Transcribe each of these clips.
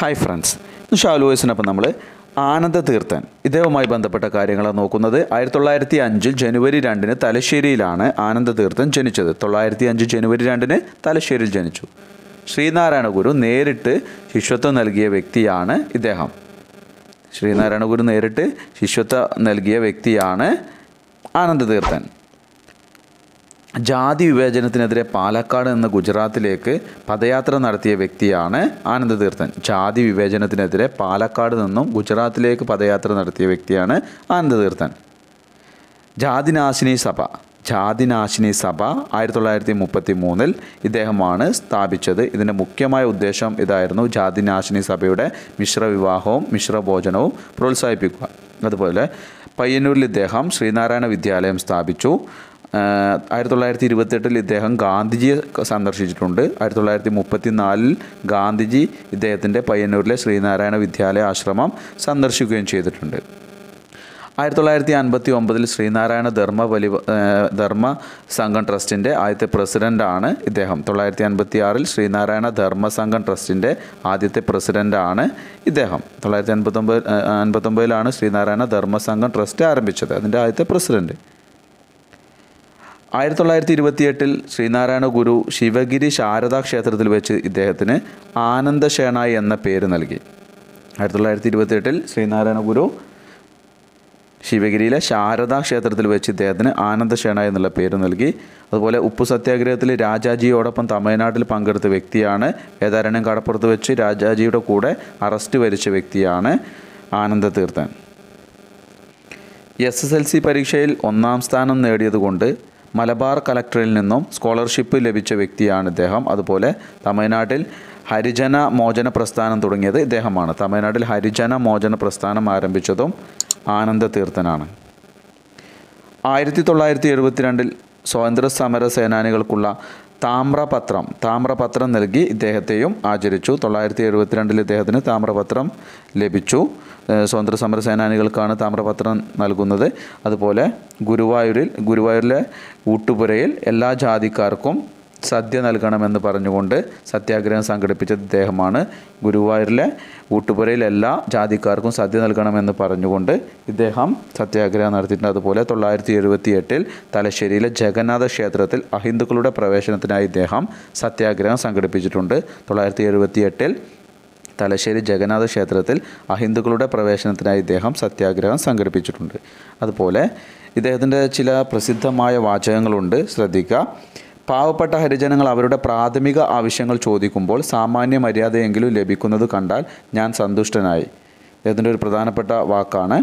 hi friends ഇന്ന് ഷാലുവേസിനൊപ്പം നമ്മൾ ആനന്ദ തീർത്ഥൻ ഇദ്ദേഹവുമായി ബന്ധപ്പെട്ട കാര്യങ്ങളാണ് നോക്കുന്നത് ആയിരത്തി തൊള്ളായിരത്തി അഞ്ചിൽ ജനുവരി രണ്ടിന് തലശ്ശേരിയിലാണ് ആനന്ദ തീർത്ഥൻ ജനിച്ചത് തൊള്ളായിരത്തി അഞ്ച് ജനുവരി രണ്ടിന് തലശ്ശേരിയിൽ ജനിച്ചു ശ്രീനാരായണ ഗുരു നേരിട്ട് ശിഷ്യത്വം നൽകിയ വ്യക്തിയാണ് ഇദ്ദേഹം ശ്രീനാരായണ ഗുരു നേരിട്ട് ശിഷ്യത്വം നൽകിയ വ്യക്തിയാണ് ആനന്ദ തീർത്ഥൻ ജാതി വിവേചനത്തിനെതിരെ പാലക്കാട് നിന്ന് ഗുജറാത്തിലേക്ക് പദയാത്ര നടത്തിയ വ്യക്തിയാണ് ആനന്ദതീർത്ഥൻ ജാതി വിവേചനത്തിനെതിരെ പാലക്കാട് നിന്നും ഗുജറാത്തിലേക്ക് പദയാത്ര നടത്തിയ വ്യക്തിയാണ് ആനന്ദതീർത്ഥൻ ജാതിനാശിനി സഭ ജാതിനാശിനി സഭ ആയിരത്തി തൊള്ളായിരത്തി മുപ്പത്തി മൂന്നിൽ ഇദ്ദേഹമാണ് സ്ഥാപിച്ചത് ഇതിൻ്റെ മുഖ്യമായ ഉദ്ദേശം ഇതായിരുന്നു ജാതിനാശിനി സഭയുടെ മിശ്ര വിവാഹവും മിശ്ര ഭോജനവും പ്രോത്സാഹിപ്പിക്കുക അതുപോലെ പയ്യന്നൂരിൽ ഇദ്ദേഹം ശ്രീനാരായണ വിദ്യാലയം സ്ഥാപിച്ചു ആയിരത്തി തൊള്ളായിരത്തി ഇരുപത്തെട്ടിൽ ഇദ്ദേഹം ഗാന്ധിജിയെ സന്ദർശിച്ചിട്ടുണ്ട് ആയിരത്തി തൊള്ളായിരത്തി മുപ്പത്തി നാലിൽ ഗാന്ധിജി ഇദ്ദേഹത്തിൻ്റെ പയ്യന്നൂരിലെ ശ്രീനാരായണ വിദ്യാലയ ആശ്രമം സന്ദർശിക്കുകയും ചെയ്തിട്ടുണ്ട് ആയിരത്തി തൊള്ളായിരത്തി അൻപത്തി ഒമ്പതിൽ ശ്രീനാരായണ ധർമ്മ വലി ധർമ്മ സംഘം ട്രസ്റ്റിൻ്റെ ആദ്യത്തെ പ്രസിഡൻ്റാണ് ഇദ്ദേഹം തൊള്ളായിരത്തി അൻപത്തി ആറിൽ ശ്രീനാരായണ ധർമ്മ സംഘം ട്രസ്റ്റിൻ്റെ ആദ്യത്തെ പ്രസിഡൻ്റാണ് ഇദ്ദേഹം തൊള്ളായിരത്തി അൻപത്തൊമ്പത് അൻപത്തൊമ്പതിലാണ് ശ്രീനാരായണ ധർമ്മ സംഘം ട്രസ്റ്റ് ആരംഭിച്ചത് അതിൻ്റെ ആദ്യത്തെ പ്രസിഡൻറ്റ് ആയിരത്തി തൊള്ളായിരത്തി ഇരുപത്തിയെട്ടിൽ ശ്രീനാരായണ ഗുരു ശിവഗിരി ശാരദാ ക്ഷേത്രത്തിൽ വെച്ച് ഇദ്ദേഹത്തിന് ആനന്ദശേണായി എന്ന പേര് നൽകി ആയിരത്തി തൊള്ളായിരത്തി ഇരുപത്തിയെട്ടിൽ ശ്രീനാരായണ ഗുരു ശിവഗിരിയിലെ ശാരദാ ക്ഷേത്രത്തിൽ വെച്ച് ഇദ്ദേഹത്തിന് ആനന്ദശേണ എന്നുള്ള പേര് നൽകി അതുപോലെ ഉപ്പു സത്യാഗ്രഹത്തിൽ രാജാജിയോടൊപ്പം തമിഴ്നാട്ടിൽ പങ്കെടുത്ത വ്യക്തിയാണ് ഏതാരണ്യം കടപ്പുറത്ത് വെച്ച് രാജാജിയുടെ കൂടെ അറസ്റ്റ് വരിച്ച വ്യക്തിയാണ് Ananda Theerthan S S L C പരീക്ഷയിൽ ഒന്നാം സ്ഥാനം നേടിയതുകൊണ്ട് മലബാർ കലക്ടറിൽ നിന്നും സ്കോളർഷിപ്പ് ലഭിച്ച വ്യക്തിയാണ് ഇദ്ദേഹം അതുപോലെ തമിഴ്നാട്ടിൽ ഹരിജന മോചന പ്രസ്ഥാനം തുടങ്ങിയത് ഇദ്ദേഹമാണ് തമിഴ്നാട്ടിൽ ഹരിജന മോചന പ്രസ്ഥാനം ആരംഭിച്ചതും ആനന്ദ തീർത്ഥനാണ് ആയിരത്തി തൊള്ളായിരത്തി എഴുപത്തിരണ്ടിൽ സ്വാതന്ത്ര്യ സമര സേനാനികൾക്കുള്ള താമ്രപത്രം താമ്രപത്രം നൽകി ഇദ്ദേഹത്തെയും ആചരിച്ചു തൊള്ളായിരത്തി എഴുപത്തിരണ്ടിൽ ഇദ്ദേഹത്തിന് താമ്രപത്രം ലഭിച്ചു സ്വതന്ത്ര സമര സേനാനികൾക്കാണ് താമ്രപത്രം നൽകുന്നത് അതുപോലെ ഗുരുവായൂരിൽ ഗുരുവായൂരിലെ ഊട്ടുപുരയിൽ എല്ലാ ജാതിക്കാർക്കും സദ്യ നൽകണമെന്ന് പറഞ്ഞുകൊണ്ട് സത്യാഗ്രഹം സംഘടിപ്പിച്ച ഇദ്ദേഹമാണ് ഗുരുവായൂരിലെ ഊട്ടുപുരയിലെ എല്ലാ ജാതിക്കാർക്കും സദ്യ നൽകണമെന്ന് പറഞ്ഞുകൊണ്ട് ഇദ്ദേഹം സത്യാഗ്രഹം നടത്തിയിട്ടുണ്ട് അതുപോലെ തൊള്ളായിരത്തി എഴുപത്തി എട്ടിൽ തലശ്ശേരിയിലെ ജഗന്നാഥ ക്ഷേത്രത്തിൽ അഹിന്ദുക്കളുടെ പ്രവേശനത്തിനായി ഇദ്ദേഹം സത്യാഗ്രഹം സംഘടിപ്പിച്ചിട്ടുണ്ട് തൊള്ളായിരത്തി എഴുപത്തി എട്ടിൽ തലശ്ശേരി ജഗന്നാഥ ക്ഷേത്രത്തിൽ അഹിന്ദുക്കളുടെ പ്രവേശനത്തിനായി ഇദ്ദേഹം സത്യാഗ്രഹം സംഘടിപ്പിച്ചിട്ടുണ്ട് അതുപോലെ ഇദ്ദേഹത്തിൻ്റെ ചില പ്രസിദ്ധമായ വാചകങ്ങളുണ്ട് ശ്രദ്ധിക്കുക പാവപ്പെട്ട ഹരിജനങ്ങൾ അവരുടെ പ്രാഥമിക ആവശ്യങ്ങൾ ചോദിക്കുമ്പോൾ സാമാന്യ മര്യാദയെങ്കിലും ലഭിക്കുന്നത് കണ്ടാൽ ഞാൻ സന്തുഷ്ടനായി ഇതിൻ്റെ ഒരു പ്രധാനപ്പെട്ട വാക്കാണ്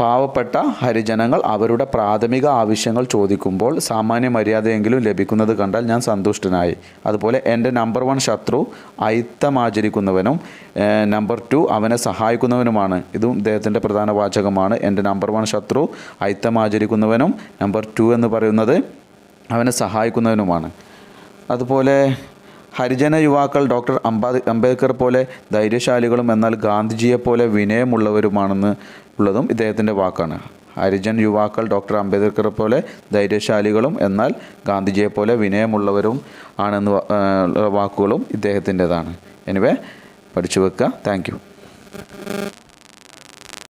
പാവപ്പെട്ട ഹരിജനങ്ങൾ അവരുടെ പ്രാഥമിക ആവശ്യങ്ങൾ ചോദിക്കുമ്പോൾ സാമാന്യ മര്യാദയെങ്കിലും ലഭിക്കുന്നത് കണ്ടാൽ ഞാൻ സന്തുഷ്ടനായി അതുപോലെ എൻ്റെ നമ്പർ വൺ ശത്രു അയിത്തമാചരിക്കുന്നവനും നമ്പർ ടു അവനെ സഹായിക്കുന്നവനുമാണ് ഇതും ഇദ്ദേഹത്തിൻ്റെ പ്രധാന വാചകമാണ് എൻ്റെ നമ്പർ വൺ ശത്രു അയിത്തമാചരിക്കുന്നവനും നമ്പർ ടു എന്ന് പറയുന്നത് അവനെ സഹായിക്കുന്നതിനുമാണ് അതുപോലെ ഹരിജന യുവാക്കൾ ഡോക്ടർ അംബാദ് അംബേദ്കർ പോലെ ധൈര്യശാലികളും എന്നാൽ ഗാന്ധിജിയെ പോലെ വിനയമുള്ളവരുമാണെന്ന് ഉള്ളതും ഇദ്ദേഹത്തിൻ്റെ വാക്കാണ് ഹരിജൻ യുവാക്കൾ ഡോക്ടർ അംബേദ്കർ പോലെ ധൈര്യശാലികളും എന്നാൽ ഗാന്ധിജിയെ പോലെ വിനയമുള്ളവരും ആണെന്ന് വാക്കുകളും ഇദ്ദേഹത്തിൻ്റെതാണ് എനിവേ പഠിച്ചു വെക്കുക താങ്ക്